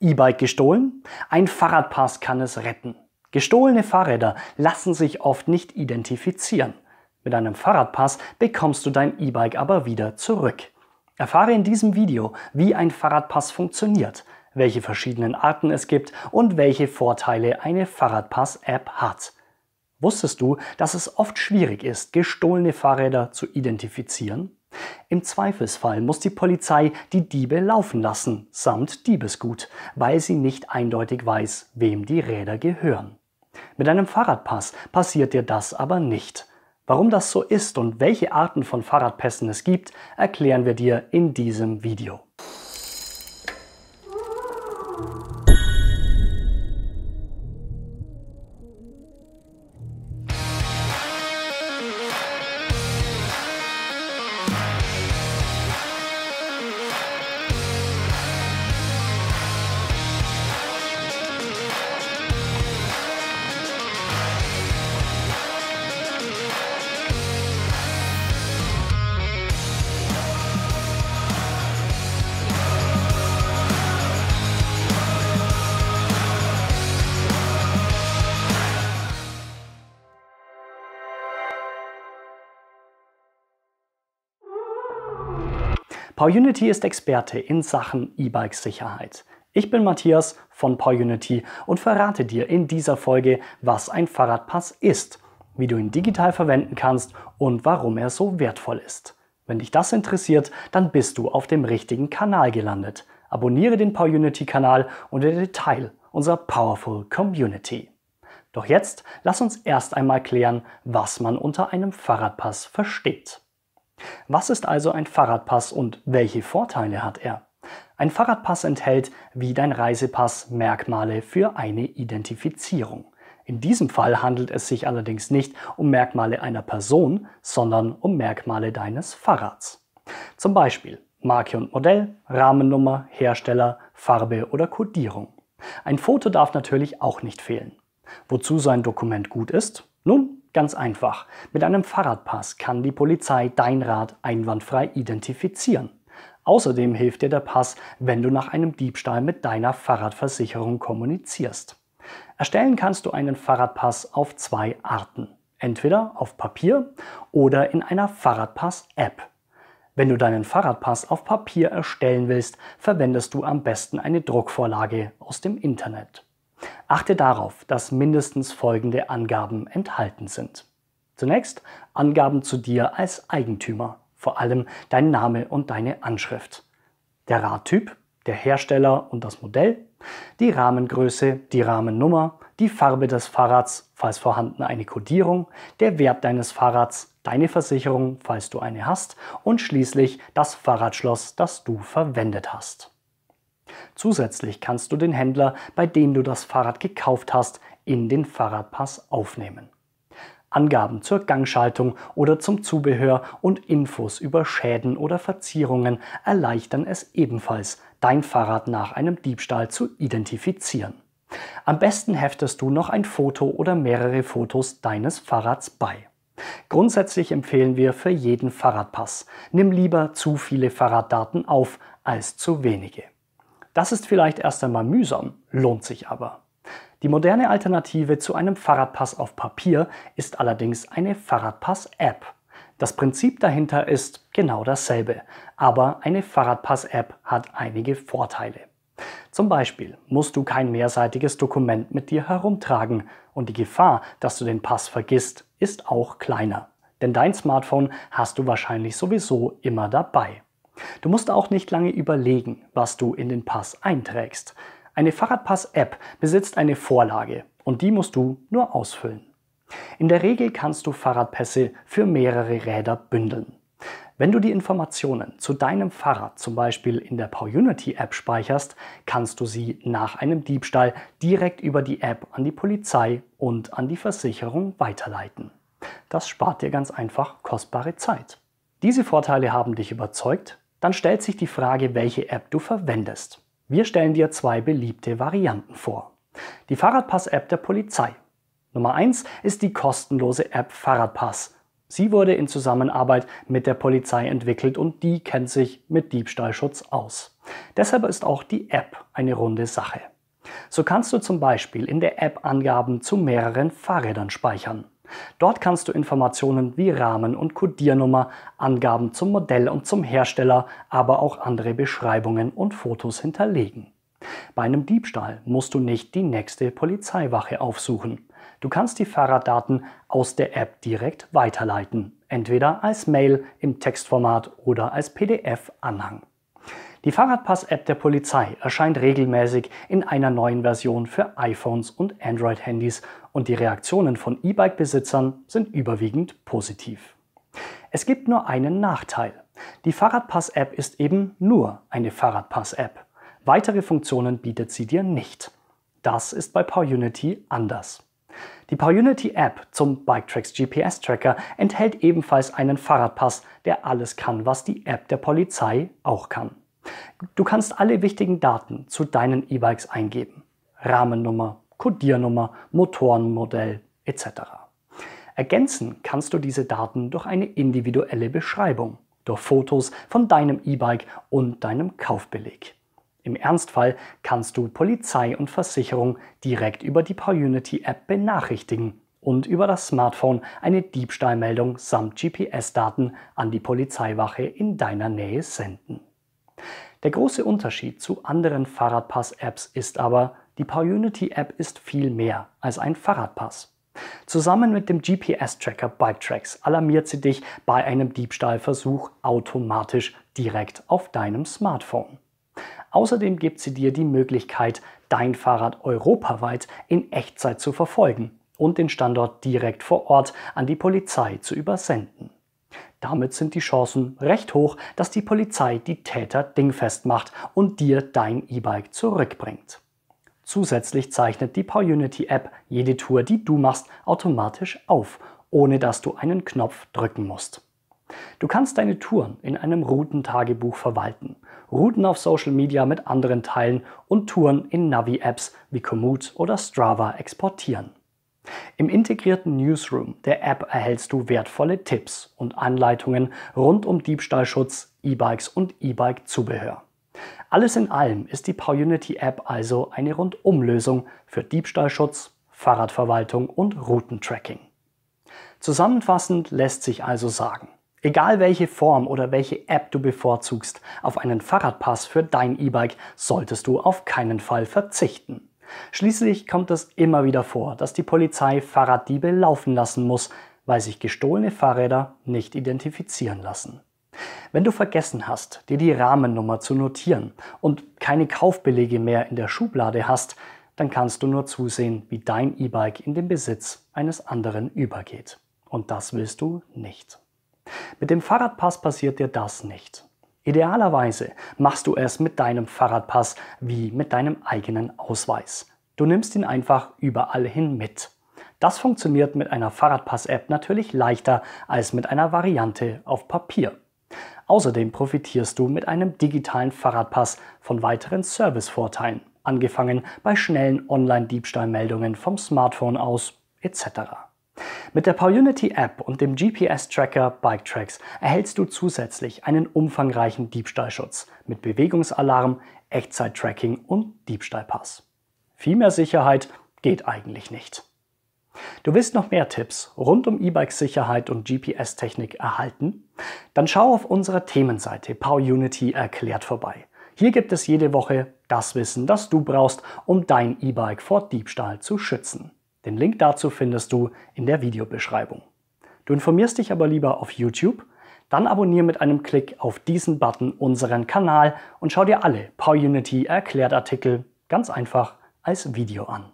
E-Bike gestohlen? Ein Fahrradpass kann es retten. Gestohlene Fahrräder lassen sich oft nicht identifizieren. Mit einem Fahrradpass bekommst du dein E-Bike aber wieder zurück. Erfahre in diesem Video, wie ein Fahrradpass funktioniert, welche verschiedenen Arten es gibt und welche Vorteile eine Fahrradpass-App hat. Wusstest du, dass es oft schwierig ist, gestohlene Fahrräder zu identifizieren? Im Zweifelsfall muss die Polizei die Diebe laufen lassen, samt Diebesgut, weil sie nicht eindeutig weiß, wem die Räder gehören. Mit einem Fahrradpass passiert dir das aber nicht. Warum das so ist und welche Arten von Fahrradpässen es gibt, erklären wir dir in diesem Video. PowerUnity ist Experte in Sachen E-Bike-Sicherheit. Ich bin Matthias von PowerUnity und verrate dir in dieser Folge, was ein Fahrradpass ist, wie du ihn digital verwenden kannst und warum er so wertvoll ist. Wenn dich das interessiert, dann bist du auf dem richtigen Kanal gelandet. Abonniere den PowerUnity-Kanal und werde Teil unserer Powerful Community. Doch jetzt lass uns erst einmal klären, was man unter einem Fahrradpass versteht. Was ist also ein Fahrradpass und welche Vorteile hat er? Ein Fahrradpass enthält, wie dein Reisepass, Merkmale für eine Identifizierung. In diesem Fall handelt es sich allerdings nicht um Merkmale einer Person, sondern um Merkmale deines Fahrrads. Zum Beispiel Marke und Modell, Rahmennummer, Hersteller, Farbe oder Kodierung. Ein Foto darf natürlich auch nicht fehlen. Wozu so ein Dokument gut ist? Nun, Ganz einfach. Mit einem Fahrradpass kann die Polizei dein Rad einwandfrei identifizieren. Außerdem hilft dir der Pass, wenn du nach einem Diebstahl mit deiner Fahrradversicherung kommunizierst. Erstellen kannst du einen Fahrradpass auf zwei Arten. Entweder auf Papier oder in einer Fahrradpass-App. Wenn du deinen Fahrradpass auf Papier erstellen willst, verwendest du am besten eine Druckvorlage aus dem Internet. Achte darauf, dass mindestens folgende Angaben enthalten sind. Zunächst Angaben zu dir als Eigentümer, vor allem dein Name und deine Anschrift. Der Radtyp, der Hersteller und das Modell, die Rahmengröße, die Rahmennummer, die Farbe des Fahrrads, falls vorhanden eine Kodierung, der Wert deines Fahrrads, deine Versicherung, falls du eine hast und schließlich das Fahrradschloss, das du verwendet hast. Zusätzlich kannst du den Händler, bei dem du das Fahrrad gekauft hast, in den Fahrradpass aufnehmen. Angaben zur Gangschaltung oder zum Zubehör und Infos über Schäden oder Verzierungen erleichtern es ebenfalls, dein Fahrrad nach einem Diebstahl zu identifizieren. Am besten heftest du noch ein Foto oder mehrere Fotos deines Fahrrads bei. Grundsätzlich empfehlen wir für jeden Fahrradpass, nimm lieber zu viele Fahrraddaten auf als zu wenige. Das ist vielleicht erst einmal mühsam, lohnt sich aber. Die moderne Alternative zu einem Fahrradpass auf Papier ist allerdings eine Fahrradpass-App. Das Prinzip dahinter ist genau dasselbe, aber eine Fahrradpass-App hat einige Vorteile. Zum Beispiel musst du kein mehrseitiges Dokument mit dir herumtragen und die Gefahr, dass du den Pass vergisst, ist auch kleiner. Denn dein Smartphone hast du wahrscheinlich sowieso immer dabei. Du musst auch nicht lange überlegen, was du in den Pass einträgst. Eine Fahrradpass-App besitzt eine Vorlage und die musst du nur ausfüllen. In der Regel kannst du Fahrradpässe für mehrere Räder bündeln. Wenn du die Informationen zu deinem Fahrrad zum Beispiel in der Powerunity App speicherst, kannst du sie nach einem Diebstahl direkt über die App an die Polizei und an die Versicherung weiterleiten. Das spart dir ganz einfach kostbare Zeit. Diese Vorteile haben dich überzeugt? Dann stellt sich die Frage, welche App du verwendest. Wir stellen dir zwei beliebte Varianten vor. Die Fahrradpass-App der Polizei. Nummer eins ist die kostenlose App Fahrradpass. Sie wurde in Zusammenarbeit mit der Polizei entwickelt und die kennt sich mit Diebstahlschutz aus. Deshalb ist auch die App eine runde Sache. So kannst du zum Beispiel in der App Angaben zu mehreren Fahrrädern speichern. Dort kannst du Informationen wie Rahmen und Codiernummer, Angaben zum Modell und zum Hersteller, aber auch andere Beschreibungen und Fotos hinterlegen. Bei einem Diebstahl musst du nicht die nächste Polizeiwache aufsuchen. Du kannst die Fahrraddaten aus der App direkt weiterleiten, entweder als Mail im Textformat oder als PDF-Anhang. Die Fahrradpass-App der Polizei erscheint regelmäßig in einer neuen Version für iPhones und Android-Handys und die Reaktionen von E-Bike-Besitzern sind überwiegend positiv. Es gibt nur einen Nachteil. Die Fahrradpass-App ist eben nur eine Fahrradpass-App. Weitere Funktionen bietet sie dir nicht. Das ist bei PowerUnity anders. Die PowerUnity-App zum Biketracks GPS-Tracker enthält ebenfalls einen Fahrradpass, der alles kann, was die App der Polizei auch kann. Du kannst alle wichtigen Daten zu deinen E-Bikes eingeben. Rahmennummer, Kodiernummer, Motorenmodell etc. Ergänzen kannst du diese Daten durch eine individuelle Beschreibung, durch Fotos von deinem E-Bike und deinem Kaufbeleg. Im Ernstfall kannst du Polizei und Versicherung direkt über die Powerunity app benachrichtigen und über das Smartphone eine Diebstahlmeldung samt GPS-Daten an die Polizeiwache in deiner Nähe senden. Der große Unterschied zu anderen Fahrradpass-Apps ist aber, die powunity app ist viel mehr als ein Fahrradpass. Zusammen mit dem GPS-Tracker BikeTracks alarmiert sie dich bei einem Diebstahlversuch automatisch direkt auf deinem Smartphone. Außerdem gibt sie dir die Möglichkeit, dein Fahrrad europaweit in Echtzeit zu verfolgen und den Standort direkt vor Ort an die Polizei zu übersenden. Damit sind die Chancen recht hoch, dass die Polizei die Täter dingfest macht und dir dein E-Bike zurückbringt. Zusätzlich zeichnet die PowerUnity-App jede Tour, die du machst, automatisch auf, ohne dass du einen Knopf drücken musst. Du kannst deine Touren in einem Routentagebuch verwalten, Routen auf Social Media mit anderen teilen und Touren in Navi-Apps wie Komoot oder Strava exportieren. Im integrierten Newsroom der App erhältst du wertvolle Tipps und Anleitungen rund um Diebstahlschutz, E-Bikes und E-Bike-Zubehör. Alles in allem ist die PowUnity App also eine Rundumlösung für Diebstahlschutz, Fahrradverwaltung und Routentracking. Zusammenfassend lässt sich also sagen, egal welche Form oder welche App du bevorzugst, auf einen Fahrradpass für dein E-Bike solltest du auf keinen Fall verzichten. Schließlich kommt es immer wieder vor, dass die Polizei Fahrraddiebe laufen lassen muss, weil sich gestohlene Fahrräder nicht identifizieren lassen. Wenn du vergessen hast, dir die Rahmennummer zu notieren und keine Kaufbelege mehr in der Schublade hast, dann kannst du nur zusehen, wie dein E-Bike in den Besitz eines anderen übergeht. Und das willst du nicht. Mit dem Fahrradpass passiert dir das nicht. Idealerweise machst du es mit deinem Fahrradpass wie mit deinem eigenen Ausweis. Du nimmst ihn einfach überall hin mit. Das funktioniert mit einer Fahrradpass-App natürlich leichter als mit einer Variante auf Papier. Außerdem profitierst du mit einem digitalen Fahrradpass von weiteren Servicevorteilen, angefangen bei schnellen Online-Diebstahlmeldungen vom Smartphone aus etc. Mit der PowerUnity App und dem GPS-Tracker BikeTracks erhältst du zusätzlich einen umfangreichen Diebstahlschutz mit Bewegungsalarm, Echtzeit-Tracking und Diebstahlpass. Viel mehr Sicherheit geht eigentlich nicht. Du willst noch mehr Tipps rund um E-Bike-Sicherheit und GPS-Technik erhalten? Dann schau auf unserer Themenseite PowerUnity erklärt vorbei. Hier gibt es jede Woche das Wissen, das du brauchst, um dein E-Bike vor Diebstahl zu schützen. Den Link dazu findest du in der Videobeschreibung. Du informierst dich aber lieber auf YouTube? Dann abonniere mit einem Klick auf diesen Button unseren Kanal und schau dir alle PowerUnity erklärt Artikel ganz einfach als Video an.